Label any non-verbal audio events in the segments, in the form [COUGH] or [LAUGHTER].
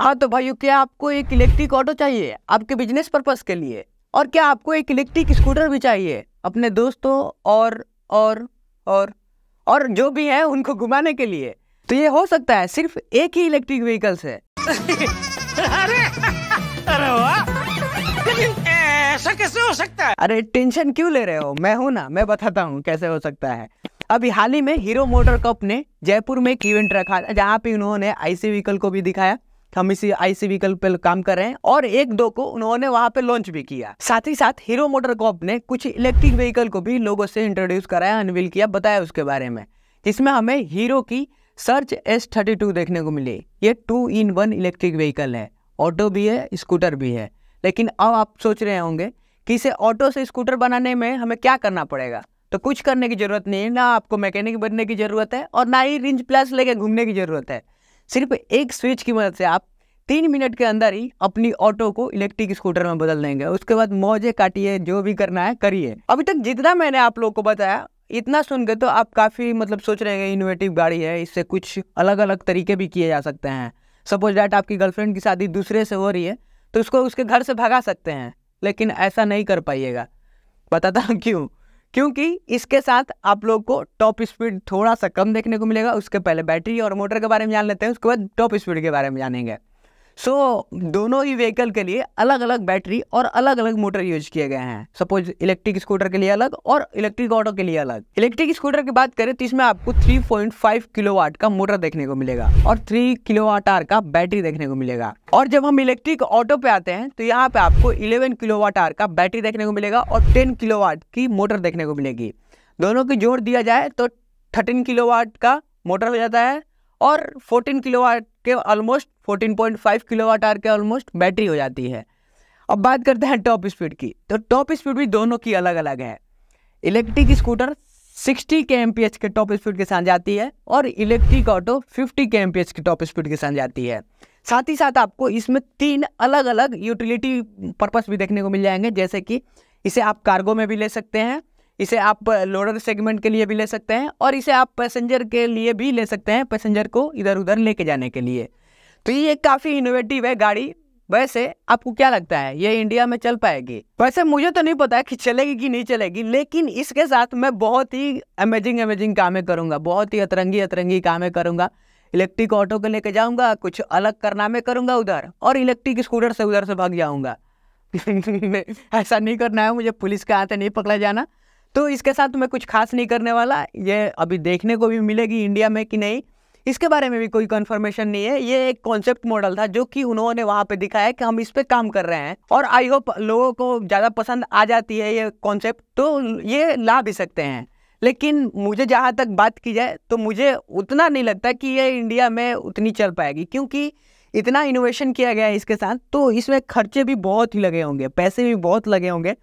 हाँ तो भाई क्या आपको एक इलेक्ट्रिक ऑटो चाहिए आपके बिजनेस पर्पज के लिए और क्या आपको एक इलेक्ट्रिक स्कूटर भी चाहिए अपने दोस्तों और और और और जो भी है उनको घुमाने के लिए तो ये हो सकता है सिर्फ एक ही इलेक्ट्रिक व्हीकल से अरे अरे वाह ऐसा कैसे हो सकता है अरे टेंशन क्यों ले रहे हो मैं हूँ ना मैं बताता हूँ कैसे हो सकता है अभी हाल ही में हीरो मोटर कप ने जयपुर में एक इवेंट रखा जहाँ पे उन्होंने आईसी व्हीकल को भी दिखाया हम इसी आईसी व्हीकल पे काम कर रहे हैं और एक दो को उन्होंने वहां पे लॉन्च भी किया साथ ही साथ हीरो मोटर कॉप ने कुछ इलेक्ट्रिक व्हीकल को भी लोगों से इंट्रोड्यूस कराया अनवील किया बताया उसके बारे में जिसमें हमें हीरो की सर्च एस थर्टी टू देखने को मिली ये two in one electric vehicle है ऑटो भी है स्कूटर भी है लेकिन अब आप सोच रहे होंगे कि इसे ऑटो से स्कूटर बनाने में हमें क्या करना पड़ेगा तो कुछ करने की ज़रूरत नहीं है ना आपको मैकेनिक बनने की ज़रूरत है और ना ही रिंज प्लस लेके घूमने की ज़रूरत है सिर्फ एक स्विच की मदद से आप तीन मिनट के अंदर ही अपनी ऑटो को इलेक्ट्रिक स्कूटर में बदल देंगे उसके बाद मौजे काटिए जो भी करना है करिए अभी तक जितना मैंने आप लोगों को बताया इतना सुन के तो आप काफ़ी मतलब सोच रहे हैं इनोवेटिव गाड़ी है इससे कुछ अलग अलग तरीके भी किए जा सकते हैं सपोज डैट आपकी गर्लफ्रेंड की शादी दूसरे से हो रही है तो उसको उसके घर से भगा सकते हैं लेकिन ऐसा नहीं कर पाइएगा बताता हूँ [LAUGHS] क्यों क्योंकि इसके साथ आप लोग को टॉप स्पीड थोड़ा सा कम देखने को मिलेगा उसके पहले बैटरी और मोटर के बारे में जान लेते हैं उसके बाद टॉप स्पीड के बारे में जानेंगे सो so, दोनों ही व्हीकल के लिए अलग अलग बैटरी और अलग अलग मोटर यूज किए गए हैं सपोज इलेक्ट्रिक स्कूटर के लिए अलग और इलेक्ट्रिक ऑटो के लिए अलग इलेक्ट्रिक स्कूटर की बात करें तो इसमें आपको 3.5 किलोवाट का मोटर देखने को मिलेगा और 3 किलोवाट आर का बैटरी देखने को मिलेगा और जब हम इलेक्ट्रिक ऑटो पे आते हैं तो यहाँ पे आपको इलेवन किलोवाट आर का बैटरी देखने को मिलेगा और टेन किलोवाट की मोटर देखने को मिलेगी दोनों की जोड़ दिया जाए तो थर्टीन किलोवाट का मोटर हो जाता है और किलो किलोवाट के ऑलमोस्ट 14.5 किलोवाट आर के ऑलमोस्ट बैटरी हो जाती है अब बात करते हैं टॉप स्पीड की तो टॉप स्पीड भी दोनों की अलग अलग है इलेक्ट्रिक स्कूटर 60 के एम के टॉप स्पीड के साथ जाती है और इलेक्ट्रिक ऑटो 50 के एम की टॉप स्पीड के साथ जाती है साथ ही साथ आपको इसमें तीन अलग अलग यूटिलिटी पर्पस भी देखने को मिल जाएंगे जैसे कि इसे आप कार्गो में भी ले सकते हैं इसे आप लोडर सेगमेंट के लिए भी ले सकते हैं और इसे आप पैसेंजर के लिए भी ले सकते हैं पैसेंजर को इधर उधर लेके जाने के लिए तो ये काफ़ी इनोवेटिव है गाड़ी वैसे आपको क्या लगता है ये इंडिया में चल पाएगी वैसे मुझे तो नहीं पता कि चलेगी कि नहीं चलेगी लेकिन इसके साथ मैं बहुत ही अमेजिंग अमेजिंग कामें करूँगा बहुत ही अतरंगी अतरंगी कामें करूँगा इलेक्ट्रिक ऑटो को लेकर जाऊँगा कुछ अलग करना में करूँगा उधर और इलेक्ट्रिक स्कूटर से उधर से भाग जाऊँगा [LAUGHS] ऐसा नहीं करना है मुझे पुलिस के आते नहीं पकड़ा जाना तो इसके साथ तो मैं कुछ खास नहीं करने वाला ये अभी देखने को भी मिलेगी इंडिया में कि नहीं इसके बारे में भी कोई कंफर्मेशन नहीं है ये एक कॉन्सेप्ट मॉडल था जो कि उन्होंने वहाँ पे दिखाया कि हम इस पर काम कर रहे हैं और आई होप लोगों को ज़्यादा पसंद आ जाती है ये कॉन्सेप्ट तो ये ला भी सकते हैं लेकिन मुझे जहाँ तक बात की जाए तो मुझे उतना नहीं लगता कि ये इंडिया में उतनी चल पाएगी क्योंकि इतना इनोवेशन किया गया है इसके साथ तो इसमें खर्चे भी बहुत ही लगे होंगे पैसे भी बहुत लगे होंगे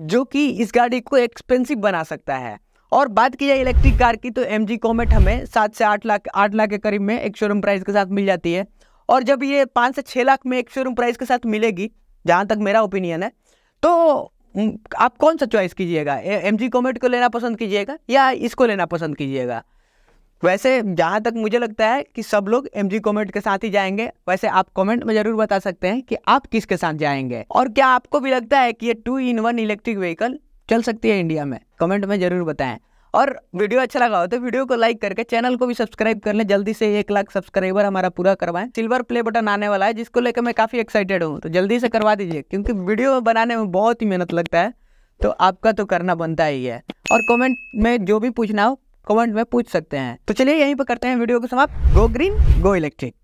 जो कि इस गाड़ी को एक्सपेंसिव बना सकता है और बात की जाए इलेक्ट्रिक कार की तो एम जी कॉमेट हमें सात से आठ लाख आठ लाख के करीब में एक शोरूम प्राइस के साथ मिल जाती है और जब ये पाँच से छः लाख में एक शोरूम प्राइस के साथ मिलेगी जहाँ तक मेरा ओपिनियन है तो आप कौन सा चॉइस कीजिएगा एम जी कॉमेट को लेना पसंद कीजिएगा या इसको लेना पसंद कीजिएगा वैसे जहाँ तक मुझे लगता है कि सब लोग एम जी कॉमेंट के साथ ही जाएंगे वैसे आप कमेंट में जरूर बता सकते हैं कि आप किसके साथ जाएंगे और क्या आपको भी लगता है कि ये two in one electric vehicle चल सकती है इंडिया में कमेंट में जरूर बताएं और वीडियो अच्छा लगा हो तो वीडियो को लाइक करके चैनल को भी सब्सक्राइब कर लें जल्दी से एक लाख सब्सक्राइबर हमारा पूरा करवाएं सिल्वर प्ले बटन आने वाला है जिसको लेकर मैं काफ़ी एक्साइटेड हूँ तो जल्दी से करवा दीजिए क्योंकि वीडियो बनाने में बहुत ही मेहनत लगता है तो आपका तो करना बनता ही है और कमेंट में जो भी पूछना हो कमेंट में पूछ सकते हैं तो चलिए यहीं पर करते हैं वीडियो को समाप्त गो ग्रीन गो इलेक्ट्रिक